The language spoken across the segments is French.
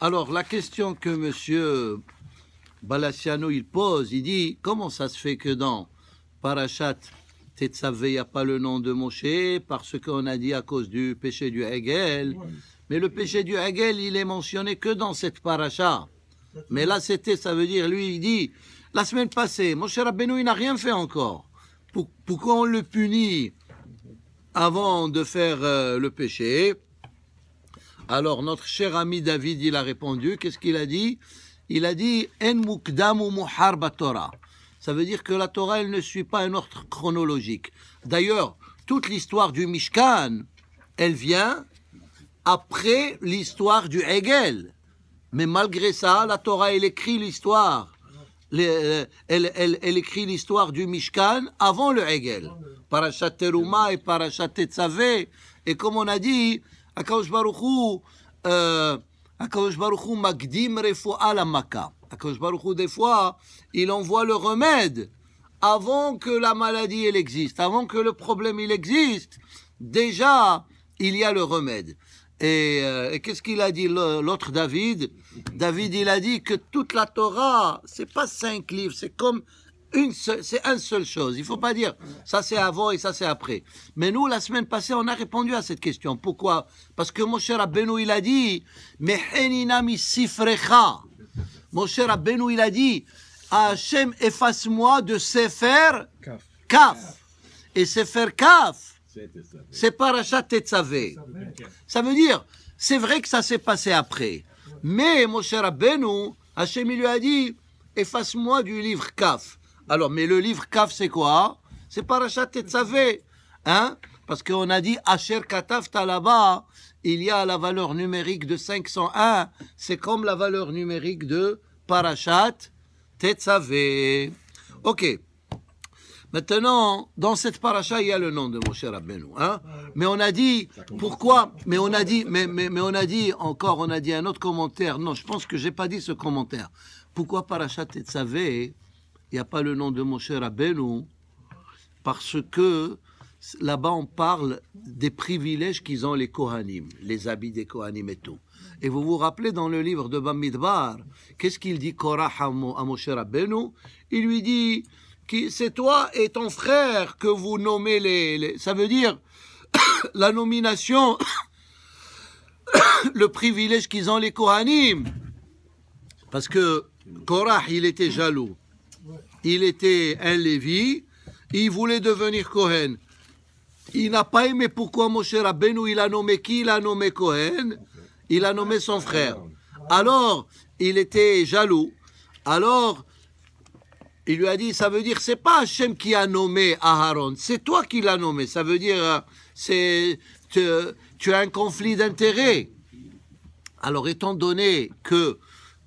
Alors la question que monsieur Balassiano il pose, il dit comment ça se fait que dans Parashat Tetzaveh il n'y a pas le nom de Moshe parce qu'on a dit à cause du péché du Hegel, mais le péché du Hegel il est mentionné que dans cette parachat. Mais là, c'était, ça veut dire, lui, il dit, la semaine passée, mon cher Rabbeinu, il n'a rien fait encore. Pourquoi on le punit avant de faire euh, le péché Alors, notre cher ami David, il a répondu, qu'est-ce qu'il a dit Il a dit, En mukdamu Torah. Ça veut dire que la Torah, elle ne suit pas un ordre chronologique. D'ailleurs, toute l'histoire du Mishkan, elle vient après l'histoire du Hegel. Mais malgré ça, la Torah, elle écrit l'histoire. Euh, elle, écrit l'histoire du Mishkan avant le Hegel. Parashat Teruma et Parashat Et comme on a dit, Akaosh euh, Magdim des fois, il envoie le remède avant que la maladie elle existe, avant que le problème il existe. Déjà, il y a le remède. Euh, et, qu'est-ce qu'il a dit l'autre David David, il a dit que toute la Torah, c'est pas cinq livres, c'est comme une seule, c'est une seule chose. Il faut pas dire ça c'est avant et ça c'est après. Mais nous, la semaine passée, on a répondu à cette question. Pourquoi Parce que mon cher Rabbeinu, il a dit, Meheninami sifrecha. Mon cher Rabbeinu, il a dit, Hachem, efface-moi de Sefer faire Kaf. Et Sefer Kaf, c'est Parachat Tetzavé. Ça veut dire, c'est vrai que ça s'est passé après. Mais mon cher Rabbeinu, Hachem lui a dit, efface-moi du livre Kaf. Alors, mais le livre Kaf, c'est quoi C'est Parachat Tetzavé. Hein Parce qu'on a dit, Asher Kataf là-bas, il y a la valeur numérique de 501. C'est comme la valeur numérique de Parachat Tetzavé. Ok. Maintenant, dans cette paracha, il y a le nom de Moshe Rabbeinu. Hein mais on a dit, pourquoi Mais on a dit, mais, mais, mais, on a dit encore, on a dit un autre commentaire. Non, je pense que je n'ai pas dit ce commentaire. Pourquoi paracha savais, il n'y a pas le nom de Moshe Rabbeinu Parce que là-bas, on parle des privilèges qu'ils ont les Kohanim, les habits des Kohanim et tout. Et vous vous rappelez dans le livre de Bamidbar, qu'est-ce qu'il dit Korah à Moshe Rabbeinu Il lui dit c'est toi et ton frère que vous nommez les, ça veut dire la nomination, le privilège qu'ils ont les Kohanim. Parce que Korah, il était jaloux. Il était un Lévi, il voulait devenir Kohen. Il n'a pas aimé pourquoi Moshe Rabbeinu, il a nommé qui Il a nommé Kohen, il a nommé son frère. Alors, il était jaloux. Alors, il lui a dit, ça veut dire, c'est pas Hachem qui a nommé Aaron, c'est toi qui l'as nommé. Ça veut dire, euh, c'est, tu, as un conflit d'intérêts. Alors, étant donné que,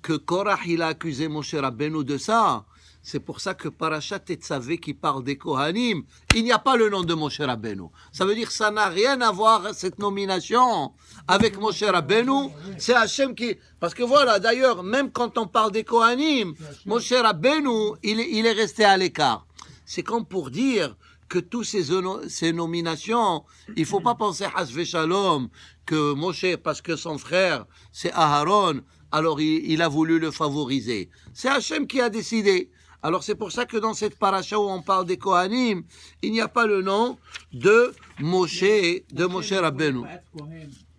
que Korah, il a accusé mon cher Rabbeinu de ça, c'est pour ça que Parashat Tetzaveh qui parle des Kohanim, il n'y a pas le nom de Moshe Rabbeinu. Ça veut dire que ça n'a rien à voir, cette nomination, avec Moshe Rabbeinu. C'est Hachem qui... Parce que voilà, d'ailleurs, même quand on parle des Kohanim, Moshe Rabbeinu, il, il est resté à l'écart. C'est comme pour dire que toutes ces, nominations, il faut pas penser à Shalom, que Moshe, parce que son frère, c'est Aharon, alors il, il, a voulu le favoriser. C'est Hachem qui a décidé. Alors c'est pour ça que dans cette paracha où on parle des Kohanim, il n'y a pas le nom de Moshe, de Moshe Rabbeinu.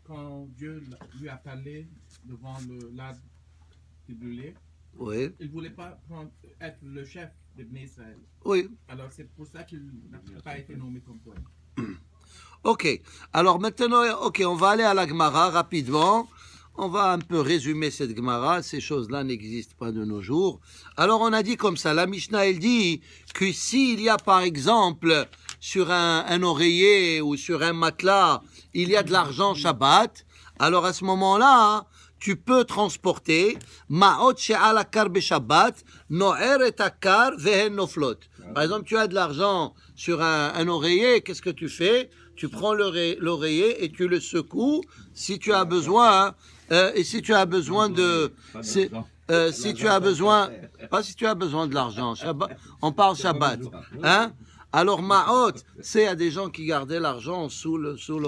Quand Dieu lui a parlé devant l'arbre qui brûlait, il ne voulait pas être le chef de Israël. Oui. Alors c'est pour ça qu'il n'a pas été nommé comme Kohen. Ok. Alors maintenant, ok, on va aller à la Gemara rapidement. On va un peu résumer cette Gemara. Ces choses-là n'existent pas de nos jours. Alors, on a dit comme ça. La Mishnah, elle dit que s'il y a, par exemple, sur un, oreiller ou sur un matelas, il y a de l'argent Shabbat, alors à ce moment-là, tu peux transporter ma'ot kar Shabbat, no'er et akar vehen noflot. Par exemple, tu as de l'argent sur un oreiller, qu'est-ce que tu fais Tu prends l'oreiller et tu le secoues. Si tu as besoin, euh, et si tu as besoin de, euh, si, tu as besoin, pas si tu as besoin de l'argent, on parle Shabbat, hein? Alors Ma'ot, c'est à des gens qui gardaient l'argent sous le, sous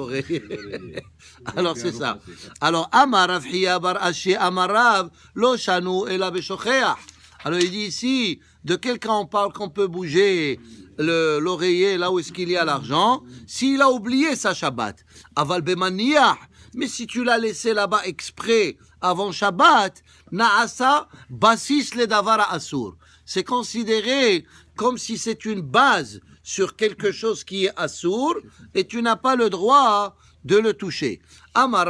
Alors c'est ça. Alors Amarav Hiyabar Ashi Amarav Lo Shanu Alors il dit ici de quelqu'un on parle qu'on peut bouger l'oreiller là où est-ce qu'il y a l'argent s'il a oublié sa Shabbat. Aval bemaniyah. Mais si tu l'as laissé là-bas exprès avant Shabbat, Naasa basis le davara asur. C'est considéré comme si c'est une base sur quelque chose qui est assur et tu n'as pas le droit de le toucher. Amar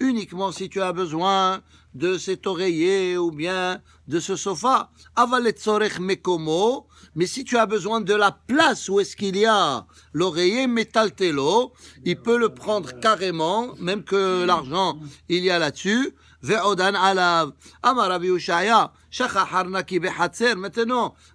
Uniquement si tu as besoin de cet oreiller ou bien de ce sofa, mais si tu as besoin de la place où est-ce qu'il y a l'oreiller telo, il peut le prendre carrément, même que l'argent, il y a là-dessus. Maintenant,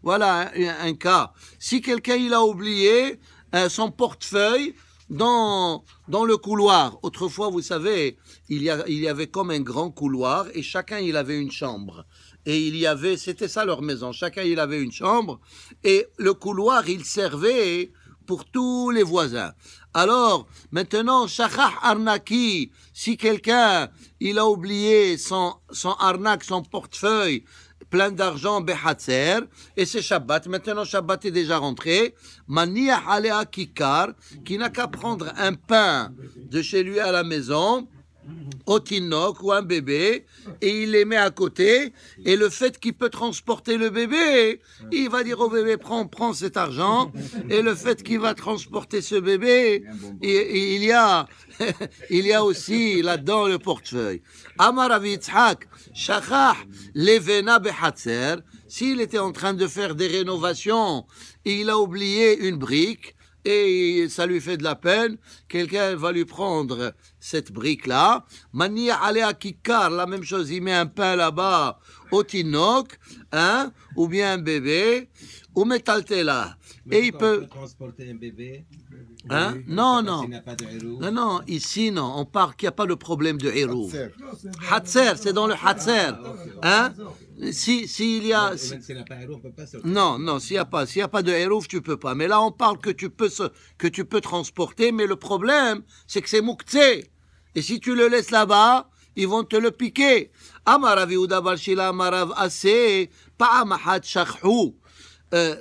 voilà un cas. Si quelqu'un, il a oublié euh, son portefeuille dans, dans le couloir. Autrefois, vous savez, il y, avait comme un grand couloir et chacun, il avait une chambre. Et il y avait, c'était ça leur maison, chacun, il avait une chambre. Et le couloir, il servait pour tous les voisins. Alors, maintenant, Shachar arnaki, si quelqu'un, il a oublié son arnaque, son portefeuille, plein d'argent, Behatzer, et c'est Shabbat. Maintenant, Shabbat est déjà rentré. Maniah Alea Kikar, qui n'a qu'à prendre un pain de chez lui à la maison au tinoc ou un bébé et il les met à côté et le fait qu'il peut transporter le bébé, il va dire au bébé prends cet argent et le fait qu'il va transporter ce bébé, il, y a il y a aussi là-dedans le portefeuille. Amar Avitzhak, Levena Behatzer, s'il était en train de faire des rénovations il a oublié une brique, et ça lui fait de la peine, quelqu'un va lui prendre cette brique-là. Mani à Kikar, la même chose, il met un pain là-bas au tinok, hein, ou bien un bébé, ou là. et il peut... transporter un bébé hein? Non, non. non, non, ici, non. On parle qu'il n'y a pas de problème de héros. Hatser, c'est dans le Hatser. Hein? si, si il y a, Non, non, s'il n'y a pas, a pas de hérouf, tu peux pas. Mais là, on parle que tu peux se, que tu peux transporter, mais le problème, c'est que c'est mouktsé. Et si tu le laisses là-bas, ils vont te le piquer. Amarav euh,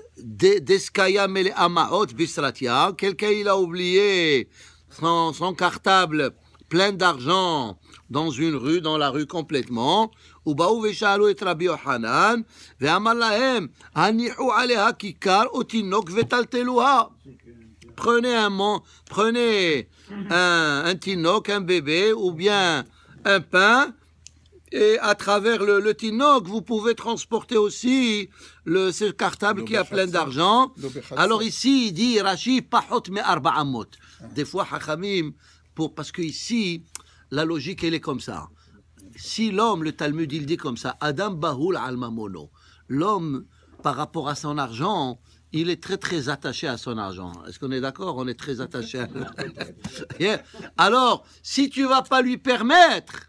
Bisratia, quelqu'un il a oublié son cartable plein d'argent dans une rue, dans la rue complètement. Prenez un man, prenez un, un un bébé ou bien un pain et à travers le, le vous pouvez transporter aussi le, ce cartable qui a plein d'argent. Alors ici, il dit Rachid, pahot me Des fois, Hachamim, pour, parce que ici, la logique, elle est comme ça. Si l'homme, le Talmud, il dit comme ça, Adam Bahoul al Mamono, l'homme, par rapport à son argent, il est très très attaché à son argent. Est-ce qu'on est, d'accord On est très attaché. À... Alors, si tu vas pas lui permettre,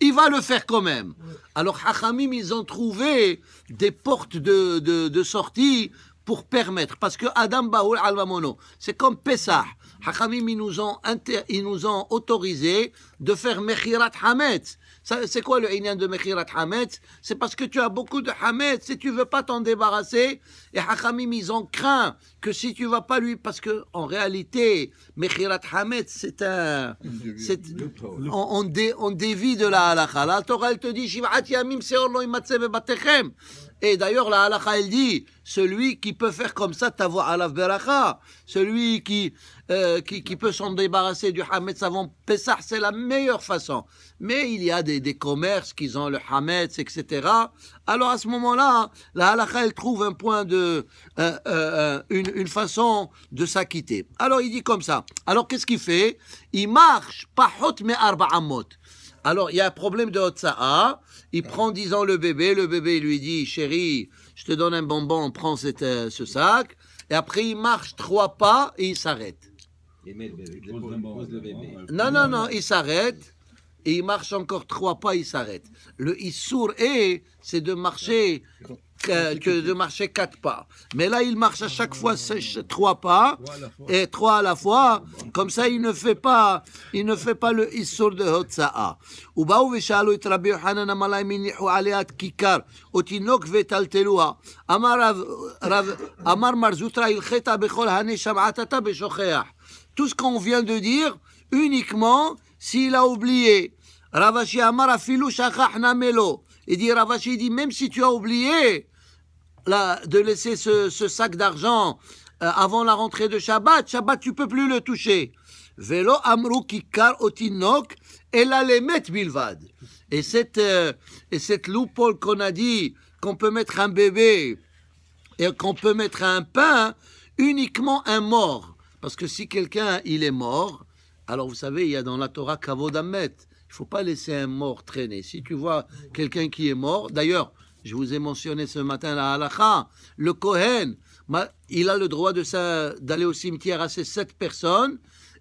il va le faire quand même. Alors, Hachamim, ils ont trouvé des portes de, sortie pour permettre. Parce que Adam bahoul al-Mamono, c'est comme Pessah. Hakamim, ils nous ont, autorisé de faire Mechirat Hamet. C'est quoi le Inyan de Mechirat Hamet C'est parce que tu as beaucoup de Hamet, si tu veux pas t'en débarrasser, et Hakamim, ils ont craint que si tu vas pas lui, parce que en réalité, Mechirat Hamet, c'est un... On, dévie de la halakha. La Torah, elle te dit, Shiv'at Yamim Seor Batechem. Et d'ailleurs, la halakha, elle dit, celui qui peut faire comme ça, ta voix alaf beracha, celui euh, qui, qui, peut s'en débarrasser du hametz avant Pessah, c'est la meilleure façon. Mais il y a des, commerces qui ont le hametz, etc. Alors à ce moment-là, la halakha, elle trouve un point de, euh, euh, une, une façon de s'acquitter. Alors il dit comme ça. Alors qu'est-ce qu'il fait? Il marche, pas hot mais arba amot. Alors, il y a un problème de Hotsaha. Il prend, ans le bébé. Le bébé lui dit, chérie, je te donne un bonbon, prends euh, ce sac. Et après, il marche trois pas et il s'arrête. Non, non, non, il s'arrête. Et il marche encore trois pas, il s'arrête. Le issour est, c'est de marcher que, de marcher quatre pas. Mais là, il marche à chaque fois trois pas et trois à la fois. Comme ça, il ne fait pas, il ne fait pas le issur de Hotsa'a. Ou baou vishalo et rabbi Yohanan amalai minihu aliat kikar, otinok vetal teloua. Amar marzutra il cheta bechol hane shamatata bechokheah. Tout ce qu'on vient de dire, uniquement s'il a oublié. Ravashi amar afilou shakah melo. Il dit, Ravashi, il dit, même si tu as oublié de laisser ce, sac d'argent euh, avant la rentrée de Shabbat, Shabbat, tu peux plus le toucher. Velo amru kikar otinok Lemet bilvad. Et cette, euh, et cette loupole qu'on a dit, qu'on peut mettre un bébé et qu'on peut mettre un pain, uniquement un mort. Parce que si quelqu'un, il est mort, alors vous savez, il y a dans la Torah Kavod Amet faut pas laisser un mort traîner. Si tu vois quelqu'un qui est mort, d'ailleurs, je vous ai mentionné ce matin la halakha, le Kohen, il a le droit de d'aller au cimetière à ces sept personnes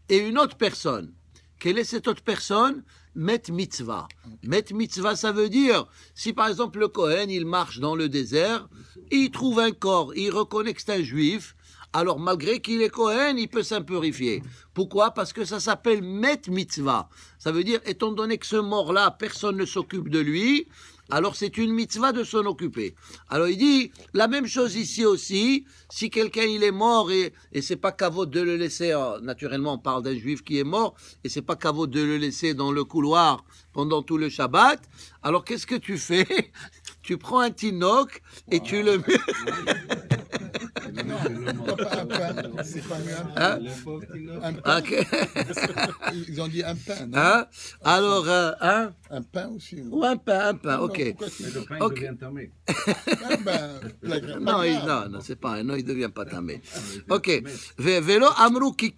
et une autre personne. Quelle est cette autre personne Met mitzvah. Met mitzvah, ça veut dire, si par exemple le Kohen, il marche dans le désert, il trouve un corps, il reconnaît que c'est un juif, alors malgré qu'il est Cohen, il peut s'impurifier. Pourquoi Parce que ça s'appelle Met Mitzvah. Ça veut dire, étant donné que ce mort-là, personne ne s'occupe de lui, alors c'est une mitzvah de s'en occuper. Alors il dit la même chose ici aussi. Si quelqu'un il est mort et, et c'est pas vous de le laisser, euh, naturellement on parle d'un juif qui est mort et c'est pas caveau de le laisser dans le couloir pendant tout le Shabbat. Alors qu'est-ce que tu fais Tu prends un tinoc et tu le mets. C'est pas Non, Ils ont dit un pain. Non hein Alors, un... Euh, hein un pain aussi. Ou un pain, un pain, ok. Mais le pain devient tamé. Ah, ben, non, non, c'est pas. Non, il ne devient pas tamé. Ah, ok. lo amru ki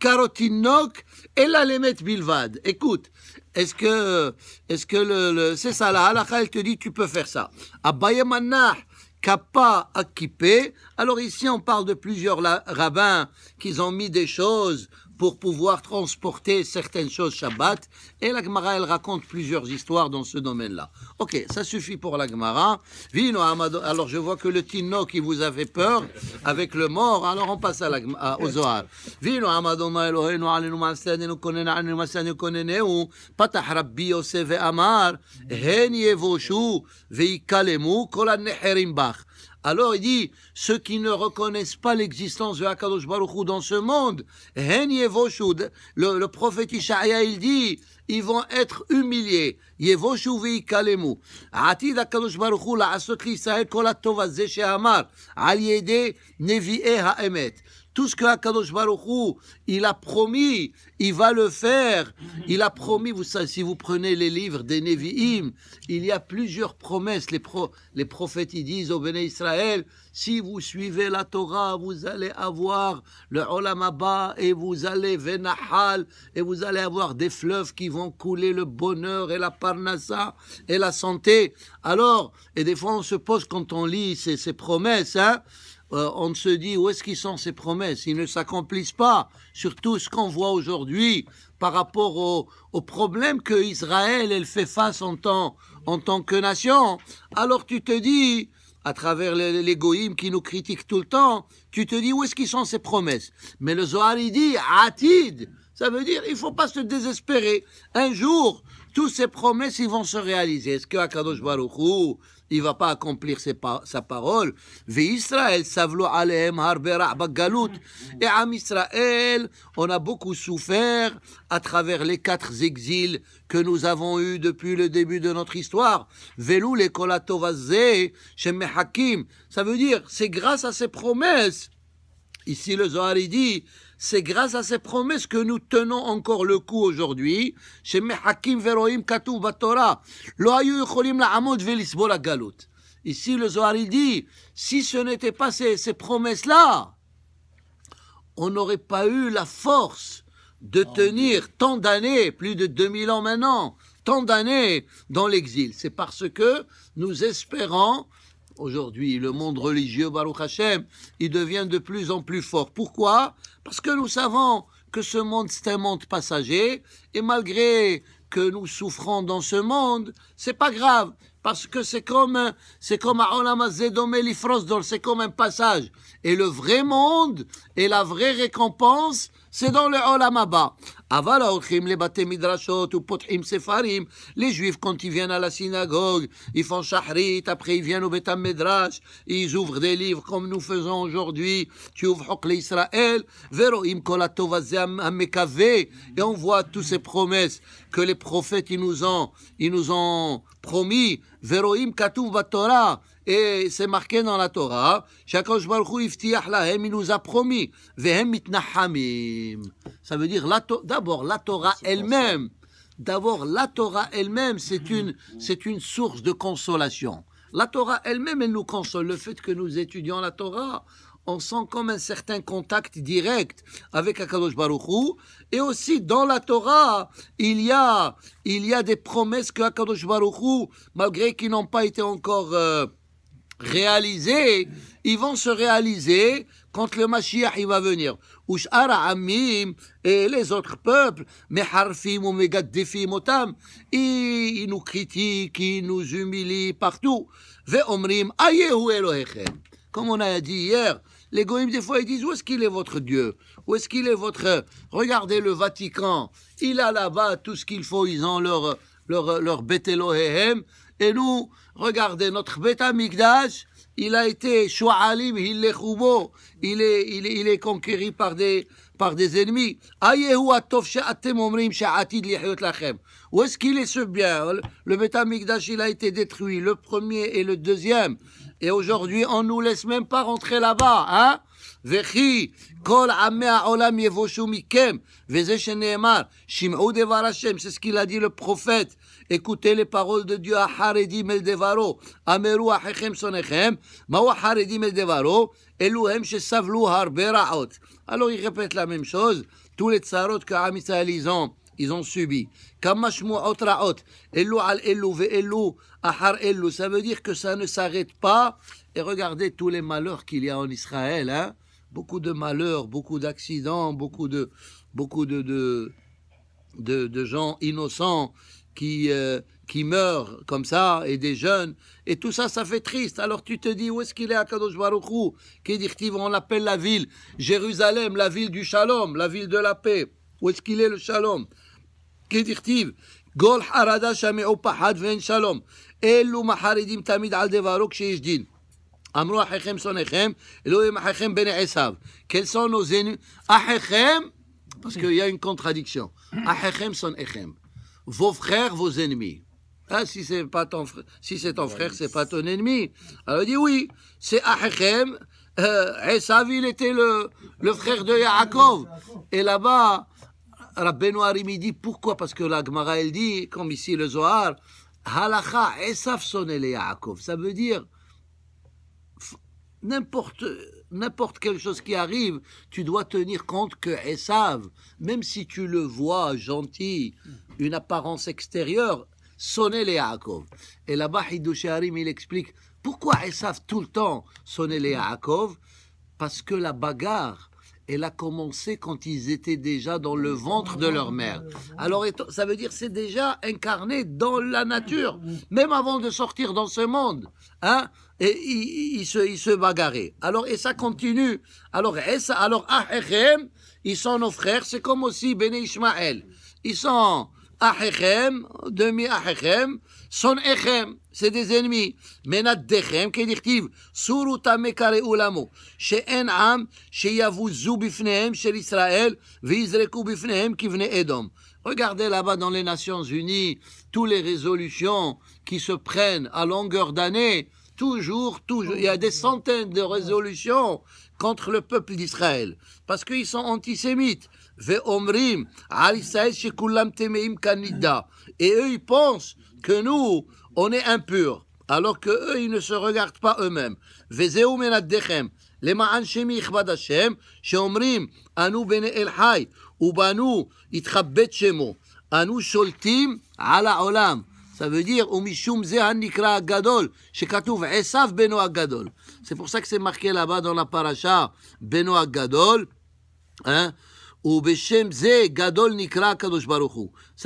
la lemet bilvad. Écoute, est-ce que, est-ce que le, c'est ça, là? halakha, elle te dit, tu peux faire ça. Abayamannah, kappa akipé. Alors ici, on parle de plusieurs rabbins qui ont mis des choses pour pouvoir transporter certaines choses Shabbat. Et la Gemara, elle raconte plusieurs histoires dans ce domaine-là. Ok, ça suffit pour la Gemara. Vino Alors je vois que le Tino qui vous avait peur avec le mort, alors on passe à la, à, au Zohar. Vino Amadona Eloheinu Alenu Mastanenu Konena Alenu Mastanenu Koneneu Patah Rabbi Yosef Amar Hen Yevoshu Veikalemu Kolan Neherim Bach. Alors il dit ceux qui ne reconnaissent pas l'existence de Akadosh Baruch dans ce monde, le, le prophète Ishaïa, il dit ils vont être humiliés. Yevoshu veikalemu. kalemou Akadosh Baruch Hu la asot li Israel kolat tovaz zeh shehamar al yede e haemet. Tout ce que Akadosh Baruchou, il a promis, il va le faire. Il a promis, vous savez, si vous prenez les livres des Nevi'im, il y a plusieurs promesses. Les, prophètes, ils disent au Béné Israël, si vous suivez la Torah, vous allez avoir le Olamaba et vous allez Venahal et vous allez avoir des fleuves qui vont couler le bonheur et la parnassa et la santé. Alors, et des fois on se pose quand on lit ces, ces promesses, hein, euh, on se dit où est-ce qu'ils sont ces promesses Ils ne s'accomplissent pas, sur tout ce qu'on voit aujourd'hui par rapport au, au, problème que elle fait face en tant, en tant que nation. Alors tu te dis, à travers l'égoïme qui nous critique tout le temps, tu te dis où est-ce qu'ils sont ces promesses Mais le Zohar il dit Atid, ça veut dire il faut pas se désespérer. Un jour, toutes ces promesses ils vont se réaliser. Est-ce que Akadosh Baruch il va pas accomplir sa parole. Israël, savlo alehem mm-hmm. Et à Israël, on a beaucoup souffert à travers les quatre exils que nous avons eus depuis le début de notre histoire. le Hakim. Ça veut dire, c'est grâce à ses promesses. Ici, le Zohar dit, c'est grâce à ces promesses que nous tenons encore le coup aujourd'hui. Ici, le Zohar dit, si ce n'était pas ces, promesses-là, on n'aurait pas eu la force de oh, tenir tant d'années, plus de 2000 ans maintenant, tant d'années dans l'exil. C'est parce que nous espérons Aujourd'hui, le monde religieux, Baruch Hashem, il devient de plus en plus fort. Pourquoi Parce que nous savons que ce monde, c'est un monde passager, et malgré que nous souffrons dans ce monde, c'est pas grave, parce que c'est comme, c'est comme c'est comme un passage. Et le vrai monde et la vraie récompense, c'est dans le Olam Abba. Les juifs, quand ils viennent à la synagogue, ils font shahrit, après ils viennent au Betam Medrash, ils ouvrent des livres comme nous faisons aujourd'hui. Tu ouvres Hokle Israël, Veroim et on voit toutes ces promesses que les prophètes ils nous ont, ils nous ont promis. Veroim et c'est marqué dans la Torah, lahem, il nous a promis, ça veut dire d'abord la Torah elle-même. D'abord, la Torah elle-même, c'est mhm. une, c'est une source de consolation. La Torah elle-même, elle nous console. Le fait que nous étudions la Torah, on sent comme un certain contact direct avec Akadosh Baruchou. Et aussi, dans la Torah, il y a, il y a des promesses que Akadosh Baruchou, malgré qu'ils n'ont pas été encore euh, réalisés, ils vont se réaliser quand le Mashiach il va venir. et les autres peuples, ils nous critiquent, ils nous humilient partout. Comme on a dit hier, les goïms, des fois, ils disent, où est-ce qu'il est votre Dieu Où est-ce qu'il est votre... Regardez le Vatican, il a là-bas tout ce qu'il faut, ils ont leur, leur, leur et nous, regardez, notre bêta Mikdash, il a été choualim, il est il est, il est, il est conquéri par des, par des ennemis. Ayehu atof she'atem omrim sha'atid lihyot lachem. Où est-ce qu'il est ce bien? Le bêta Mikdash, il a été détruit, le premier et le deuxième. Et aujourd'hui, on nous laisse même pas rentrer là-bas, hein? וכי כל עמי העולם יבושו מכם, וזה שנאמר, שמעו דבר dit le prophète. Écoutez les paroles de Dieu à Alors il répète la même chose. Tous les tsarot que ils ont, ils subi. al ahar Ça veut dire que ça ne s'arrête pas. Et regardez tous les malheurs qu'il y a en Israël, hein beaucoup de malheurs, beaucoup d'accidents, beaucoup de beaucoup de, de gens innocents qui, euh, qui meurent comme ça, et des jeunes, et tout ça, ça fait triste. Alors tu te dis, où est-ce qu'il est à Kadosh Hu Qui dit, on l'appelle la ville Jérusalem, la ville du shalom, la ville de la paix. Où est-ce qu'il est le shalom Qui dit, גול shalom שמעו Shalom maharidim tamid tamid al תמיד על דברו son דין. Elu אחיכם שונאיכם, ben esav Quels sont nos ennemis achem parce qu'il y a une contradiction. son שונאיכם vos frères, vos ennemis. Hein, si c'est pas ton frère, si c'est ton frère, c'est pas ton ennemi. Alors il dit oui, c'est Ahachem. »« Euh, Esav, il était le, le frère de Yaakov. Et là-bas, Rabbeinu Harim, dit pourquoi Parce que la Gemara, elle dit, comme ici le Zohar, Halacha, Esav sonne les Yaakov. Ça veut dire, n'importe n'importe quelle chose qui arrive, tu dois tenir compte que savent, même si tu le vois gentil, une apparence extérieure, sonnait les Yaakov. Et là-bas, Harim, il explique pourquoi savent tout le temps sonner les Yaakov Parce que la bagarre elle a commencé quand ils étaient déjà dans le ventre de leur mère. Alors ça veut dire c'est déjà incarné dans la nature, même avant de sortir dans ce monde. Hein et ils, se, il se bagarraient. Alors et ça continue. Alors et ça, alors ils sont nos frères. C'est comme aussi Béné Ismaël. Ils sont Achechem, demi Achechem, son Echem, c'est des ennemis. Menat Dechem, qui dit Suruta mekare ulamo, En am, she'yavuzu bifnehem, chez Israël, vizreku bifnehem, kivne Edom. Regardez là-bas dans les Nations Unies, toutes les résolutions qui se prennent à longueur d'année, toujours, toujours, il y a des centaines de résolutions contre le peuple d'Israël, parce qu'ils sont antisémites. ואומרים על ישראל שכולם טמאים כנידה. Et פונס כנו עונה que הלא כאוי est impurs, alors וזהו מנדכם, למען שמי יכבד השם, שאומרים, אנו בני אל חי, ובנו יתכבד שמו. אנו שולטים על העולם. סבדיר, ומשום זה הנקרא הגדול, שכתוב עשיו בנו הגדול. זה פורסק זה מחכה לבא הפרשה, בנו הגדול. אה? Ça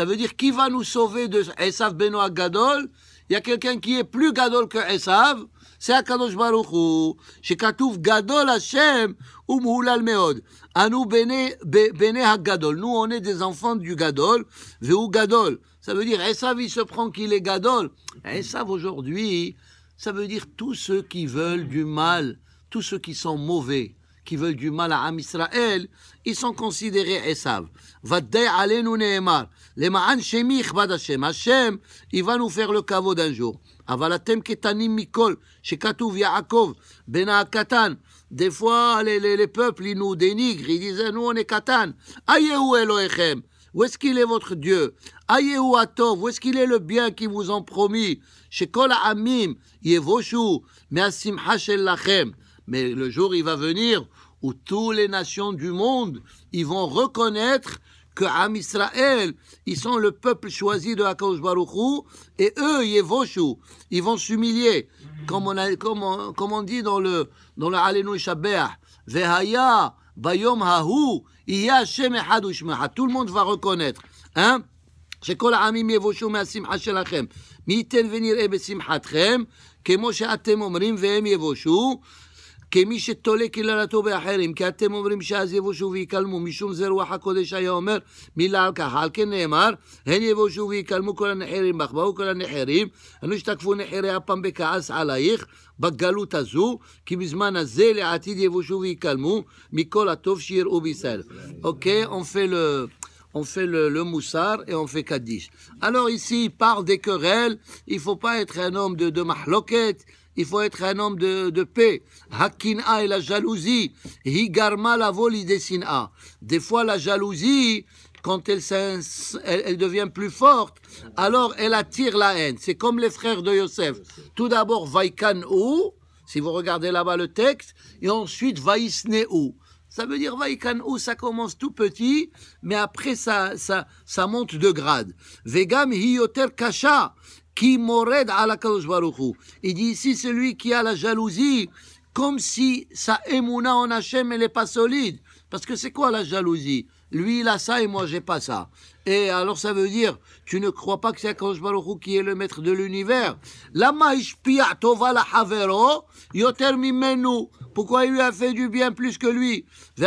veut dire qui va nous sauver de Esav benoit Gadol Il y a quelqu'un qui est plus Gadol que Esav, c'est Akadosh Baruch Gadol Hashem Meod. Gadol. Nous on est des enfants du Gadol, Veu Gadol. Ça veut dire Esav il se prend qu'il est Gadol. Esav aujourd'hui, ça veut dire tous ceux qui veulent du mal, tous ceux qui sont mauvais qui veulent du mal à Am Israël, ils sont considérés Esav. Vaddei alenu ne'emar. Le ma'an shemich badashem. Hashem, il va nous faire le caveau d'un jour. avalatem ketanim mikol. Shekatuv Yaakov. Bena katan. Des fois, les, peuples, ils nous dénigrent. Ils disent, nous, on est katan. Ayehu Elohechem. Où est-ce qu'il est votre Dieu Ayehu Atov, où est-ce qu'il est le bien qui vous ont promis Shekola Amim, Yevoshu, Measimha Shel Lachem. Mais le jour, il va venir où toutes les nations du monde, ils vont reconnaître que Am Israël, ils sont le peuple choisi de Akaosh Baruchou, et eux, Yevoshu, ils vont s'humilier. Comme on, a, comme, on, on dit dans le, dans le Alenu Shabbat, Vehaya, Bayom Hahu, Hashem Tout le monde va reconnaître. Hein? amim העמים יבושו מהשמחה shelachem». מי venir ונראה בשמחתכם, כמו sheatem omrim vehem Yevoshu. כמי שתולה קללתו באחרים, כי אתם אומרים שאז יבושו ויקלמו, משום זה רוח הקודש היה אומר מילה על כך. על כן נאמר, הן יבושו ויקלמו כל הנחרים בך, באו כל הנחרים, אנו השתקפו נחרי הפעם בכעס עלייך בגלות הזו, כי בזמן הזה לעתיד יבושו ויקלמו מכל הטוב שיראו בישראל. אוקיי, אונפל... on fait le, le moussard et on fait kaddish. Alors ici, il parle des querelles, il faut pas être un homme de, de mahloket, Il faut être un homme de, paix. Hakina et la jalousie. Higarma la volidesina. Des fois, la jalousie, quand elle, elle, devient plus forte, alors elle attire la haine. C'est comme les frères de Yosef. Tout d'abord, Vaikan ou, si vous regardez là-bas le texte, et ensuite Vaisne ou. Ça veut dire Vaikan ou, ça commence tout petit, mais après ça, ça, monte de grade. Vegam hiyoter kasha qui m'aurait à Il dit ici, celui qui a la jalousie, comme si sa émouna en Hachem, elle n'est pas solide. Parce que c'est quoi la jalousie Lui, il a ça et moi, j'ai pas ça. Et alors, ça veut dire, tu ne crois pas que c'est Akadosh Baruch qui est le maître de l'univers. Lama ishpia tova la havero, pourquoi il lui a fait du bien plus que lui Il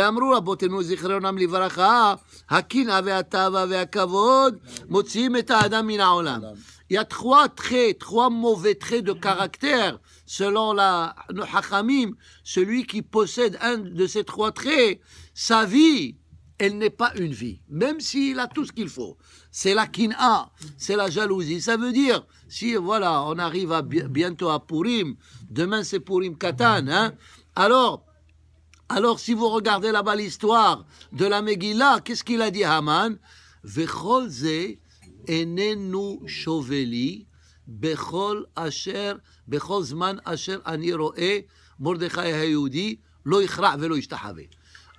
y a trois traits, trois mauvais traits de caractère, selon la Hachamim. Celui qui possède un de ces trois traits, sa vie, elle n'est pas une vie, même s'il a tout ce qu'il faut. C'est la kina, c'est la jalousie. Ça veut dire, si voilà, on arrive bientôt à Purim, demain c'est Purim Katan, hein, alors, alors si vous regardez là-bas l'histoire de la Megillah, qu'est-ce qu'il a dit Haman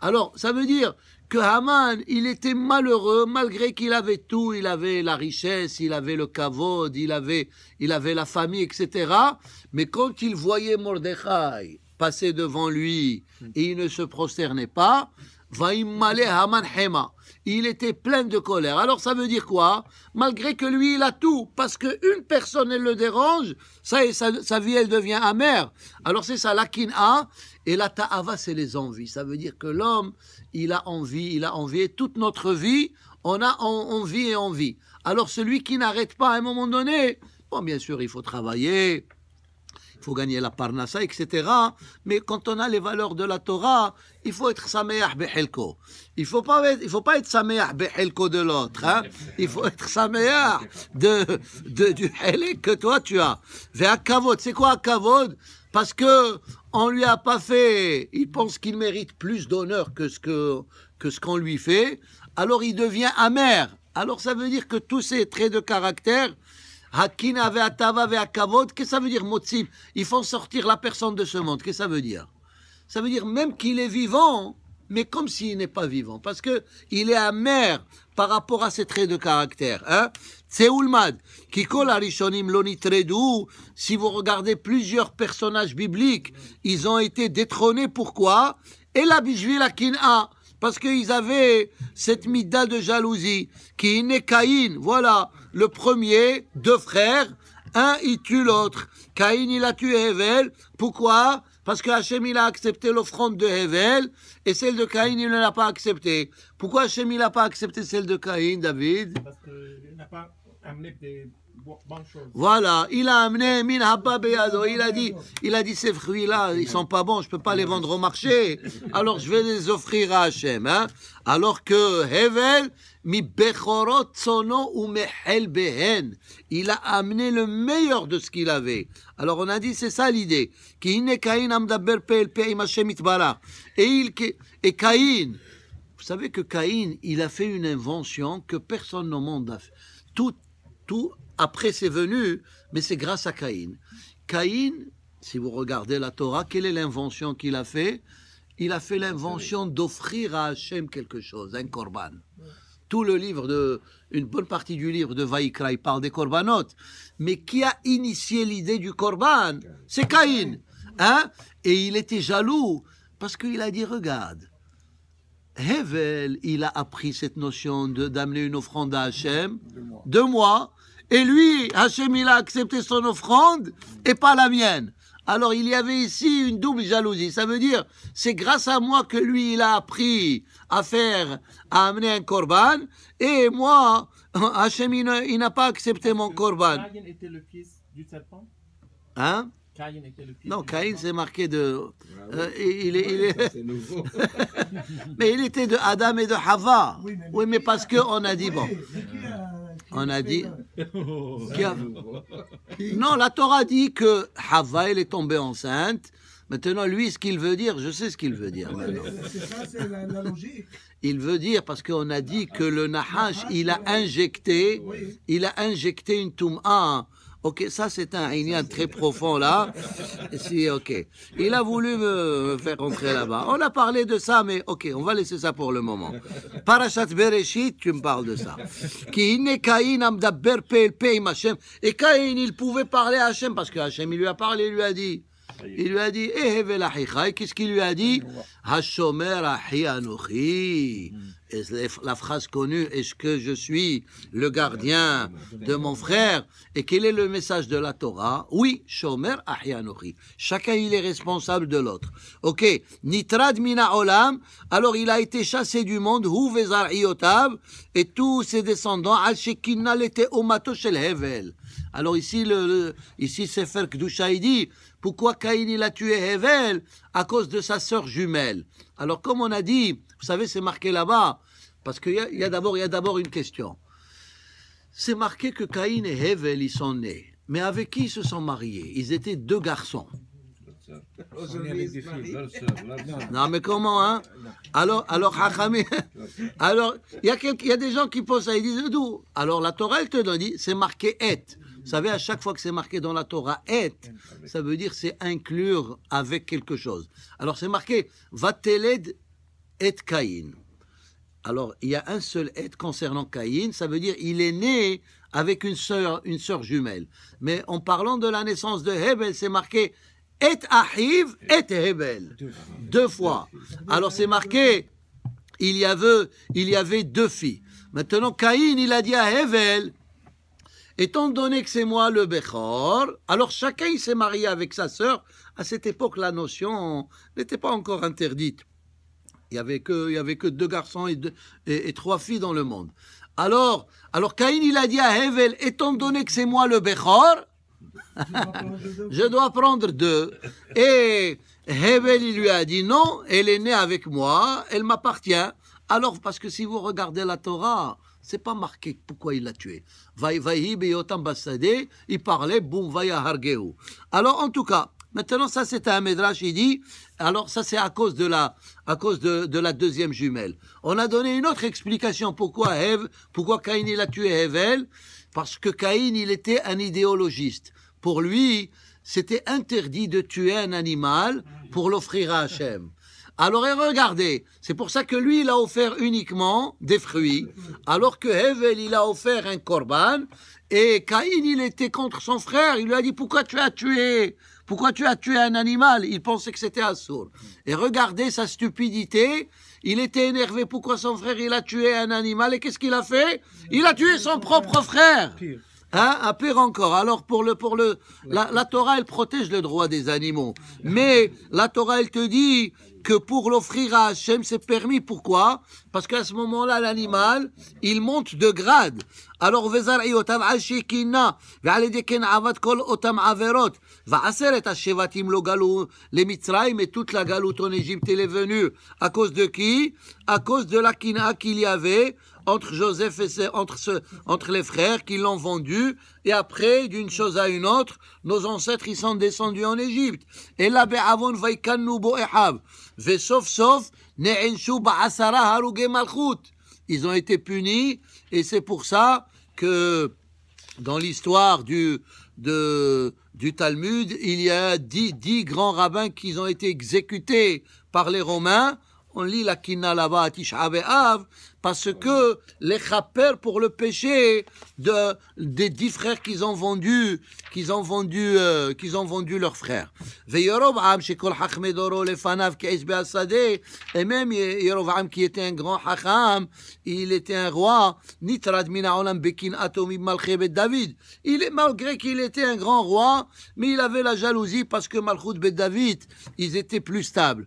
Alors, ça veut dire que Haman, il était malheureux malgré qu'il avait tout, il avait la richesse, il avait le kavod, il avait, il avait la famille, etc. Mais quand il voyait Mordechai passait devant lui et il ne se prosternait pas, il était plein de colère. Alors ça veut dire quoi Malgré que lui, il a tout, parce qu'une personne, elle le dérange, ça et sa, sa vie, elle devient amère. Alors c'est ça, la kin'a et la ta'ava, c'est les envies. Ça veut dire que l'homme, il a envie, il a envie. Et toute notre vie, on a envie et envie. Alors celui qui n'arrête pas à un moment donné, bon, bien sûr, il faut travailler, faut gagner la parnassa, etc. Mais quand on a les valeurs de la Torah, il faut être sameach behelko. Il faut pas être, il faut pas être sameach behelko de l'autre. Hein. Il faut être sa de, de, du helé que toi tu as. Vers kavod, c'est quoi kavod Parce que on lui a pas fait. Il pense qu'il mérite plus d'honneur que ce que que ce qu'on lui fait. Alors il devient amer. Alors ça veut dire que tous ces traits de caractère Hakina qu'est-ce que ça veut dire, Ils ils font sortir la personne de ce monde, qu'est-ce que ça veut dire Ça veut dire même qu'il est vivant, mais comme s'il n'est pas vivant, parce que il est amer par rapport à ses traits de caractère. Hein Tseulmad, Kikol Arishonim Lonitredou, si vous regardez plusieurs personnages bibliques, ils ont été détrônés, pourquoi Et la la Kin'a, parce qu'ils avaient cette mida de jalousie, qui n'est Caïn, voilà le premier, deux frères, un il tue l'autre. Caïn il a tué Hevel. Pourquoi Parce que il a accepté l'offrande de Hevel et celle de Caïn il ne l'a pas acceptée. Pourquoi Hachem il n'a pas accepté celle de Caïn, David Parce qu'il n'a pas amené des voilà, il a amené min Il a dit, il a dit ces fruits-là, ils sont pas bons, je peux pas les vendre au marché. Alors je vais les offrir à Hachem. Hein. Alors que Hevel mi ou behen. Il a amené le meilleur de ce qu'il avait. Alors on a dit, c'est ça l'idée. Et il et Caïn. Vous savez que Cain, il a fait une invention que personne au monde n'a fait. Tout, tout après c'est venu, mais c'est grâce à Caïn. Caïn, si vous regardez la Torah, quelle est l'invention qu'il a fait Il a fait l'invention d'offrir à Hachem quelque chose, un korban. Tout le livre de, une bonne partie du livre de Vaïkra, il parle des korbanotes. Mais qui a initié l'idée du korban C'est Caïn. Hein Et il était jaloux parce qu'il a dit, regarde, Hevel, il a appris cette notion d'amener une offrande à Hachem. Deux mois et lui, Hachem, il a accepté son offrande et pas la mienne. Alors il y avait ici une double jalousie. Ça veut dire, c'est grâce à moi que lui, il a appris à faire, à amener un korban. Et moi, Hachem, il n'a pas accepté mon korban. Caïn était le fils du serpent Hein était le fils Non, Caïn, c'est marqué de... Ah euh, il, est... mais il était de Adam et de Hava. Oui, mais, oui, mais parce qu'on a dit, bon on a dit. Non, la Torah dit que Hava, elle est tombée enceinte. Maintenant, lui, ce qu'il veut dire, je sais ce qu'il veut dire. C'est ça, c'est la, Il veut dire, parce qu'on a dit que le Nahash, il a injecté, il a injecté une Touma Ok, ça c'est un Inyan très profond là. Si, ok. Il a voulu me faire rentrer là-bas. On a parlé de ça, mais ok, on va laisser ça pour le moment. Parashat Bereshit, tu me parles de ça. Et Caïn, il pouvait parler à Hachem parce que Hachem, il lui a parlé, il lui a dit. Il lui a dit, eh, qu'est-ce qu'il lui a dit Hashomer la phrase connue, est-ce que je suis le gardien de mon frère Et quel est le message de la Torah Oui, Shomer Ahyanori. Chacun, il est responsable de l'autre. Ok, Nitrad Mina Olam, alors il a été chassé du monde, Huvezar Iotav, et tous ses descendants, al Shel Alors ici, le, le ici Sefer Kdusha, il dit, pourquoi Caïn, il a tué Hevel À cause de sa sœur jumelle. Alors comme on a dit, vous savez, c'est marqué là-bas. Parce qu'il y a, d'abord, d'abord une question. C'est marqué que Caïn et Hevel, ils sont nés. Mais avec qui ils se sont mariés Ils étaient deux garçons. Non, mais comment, hein Alors, alors, alors, il y, a des gens qui posent ça, ils disent d'où Alors, la Torah, elle te donne, c'est marqué et. Vous savez, à chaque fois que c'est marqué dans la Torah et, ça veut dire c'est inclure avec quelque chose. Alors, c'est marqué, va t'aider » et Caïn. Alors, il y a un seul et concernant Caïn, ça veut dire il est né avec une sœur, une sœur jumelle. Mais en parlant de la naissance de Hebel, c'est marqué et Ahiv et Hebel. Deux fois. Alors, c'est marqué il y, avait, deux filles. Maintenant, Caïn, il a dit à Hebel, étant donné que c'est moi le Bechor, alors chacun il s'est marié avec sa sœur. À cette époque, la notion n'était pas encore interdite. Il n'y avait, que, il y avait que deux garçons et, et, trois filles dans le monde. Alors, alors Caïn, il a dit à Hevel, étant donné que c'est moi le Bechor, je dois prendre deux. Et Hevel, il lui a dit, non, elle est née avec moi, elle m'appartient. Alors, parce que si vous regardez la Torah, c'est pas marqué pourquoi il l'a tué. Il parlait, boum, vaya hargeu. Alors, en tout cas, Maintenant, ça c'est un Médrash, il dit, alors ça c'est à cause de la, à cause de, la deuxième jumelle. On a donné une autre explication pourquoi Ève, pourquoi Caïn il a tué Hevel, parce que Caïn il était un idéologiste. Pour lui, c'était interdit de tuer un animal pour l'offrir à Hachem. Alors, et regardez, c'est pour ça que lui, il a offert uniquement des fruits, alors que Hevel, il a offert un korban, et Caïn, il était contre son frère, il lui a dit, pourquoi tu as tué pourquoi tu as tué un animal Il pensait que c'était un sourd. Et regardez sa stupidité. Il était énervé. Pourquoi son frère, il a tué un animal Et qu'est-ce qu'il a fait Il a tué son propre frère. Hein, à ah, pire encore. Alors pour le pour le la, la, Torah elle protège le droit des animaux, mais la Torah elle te dit que pour l'offrir à Hachem c'est permis. Pourquoi Parce qu'à ce moment-là l'animal il monte de grade alors וזרעי אותם על avat kol otam averot כל אותם lo galou le Mitzrayim. Et toute la galoute en Égypte est venue. À cause de qui À cause de la kina qu'il y avait entre Joseph et ses, entre, ce, entre les frères qui l'ont vendu. Et après, d'une chose à une autre, nos ancêtres, ils sont descendus en Égypte. Et là, Be'avon vaikannu ehav Ve sauf sauf, ne'enshu ba'asara haruge malchut ils ont été punis, et c'est pour ça que dans l'histoire du, du Talmud, il y a dix, dix grands rabbins qui ont été exécutés par les Romains. On lit la Kina Lava parce que les rappeurs pour le péché de, des dix frères qu'ils ont vendus, qu'ils ont vendu, euh, qu'ils ont vendu leurs frères. Et même Yerovam qui était un grand hacham, il était un roi, Nitrad David. Il malgré qu'il était un grand roi, mais il avait la jalousie parce que Malchut bedavid David, ils étaient plus stables.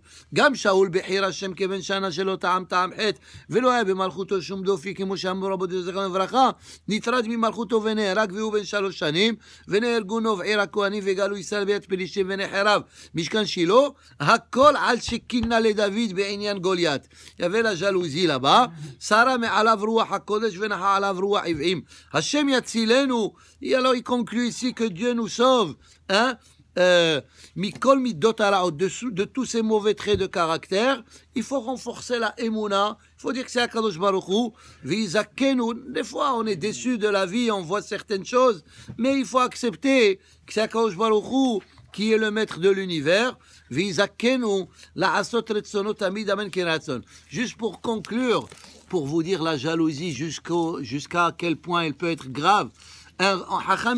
ממלכותו שום דופי, כמו שאמרו רבותינו זכרנו לברכה, נטרד ממלכותו ונהרג והוא בן שלוש שנים, ונהרגו נוב עיר הכהנים וגלו ישראל ביד פלישים, ונחרב משכן שילה, הכל על שכינה לדוד בעניין גוליית. יבל הז'לוזי לבא, שרה מעליו רוח הקודש ונחה עליו רוח עבעים. השם יצילנו, יהיה לו יקום קלויסי כדיונו סוב, אה? Euh, au de tous ces mauvais traits de caractère, il faut renforcer la Emouna, il faut dire que c'est Akadosh Baruchou, des fois on est déçu de la vie, on voit certaines choses, mais il faut accepter que c'est Akadosh Baruchou qui est le maître de l'univers, La Juste pour conclure, pour vous dire la jalousie jusqu'à quel point elle peut être grave, un,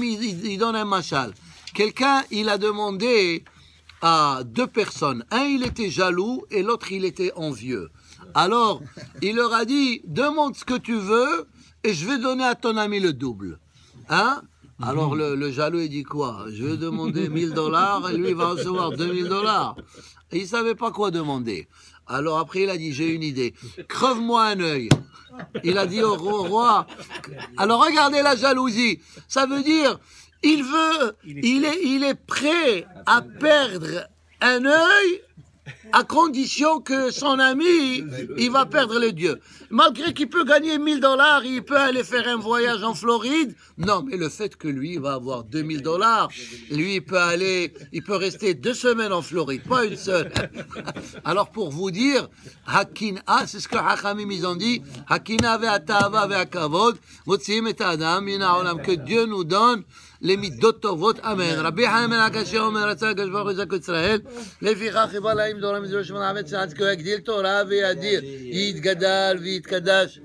il donne un machal. Quelqu'un, il a demandé à deux personnes. Un, il était jaloux et l'autre, il était envieux. Alors, il leur a dit, demande ce que tu veux et je vais donner à ton ami le double. Hein alors le, jaloux, il dit quoi Je vais demander 1000 dollars et lui, il va recevoir 2000 dollars. Il ne savait pas quoi demander. Alors après, il a dit, j'ai une idée. Creve-moi un œil. Il a dit au roi, alors regardez la jalousie. Ça veut dire, il veut, il est, il est prêt à perdre un œil à condition que son ami, il va perdre le Dieu. Malgré qu'il peut gagner 1000 dollars, il peut aller faire un voyage en Floride. Non, mais le fait que lui va avoir 2000 dollars, lui, il peut aller, il peut rester deux semaines en Floride, pas une seule. Alors, pour vous dire, Hakina, c'est ce que Hachamim, ils ont dit, que Dieu nous donne למידות טובות, אמן. רבי חנמן הקשה אומר, רצה הקדוש ברוך הוא יזעקו ישראל, לפיכך חיבה להם דורא מזרוע שמונה עבד שנה, כי הוא יגדיל תורה ויאדיר, יתגדל ויתקדש.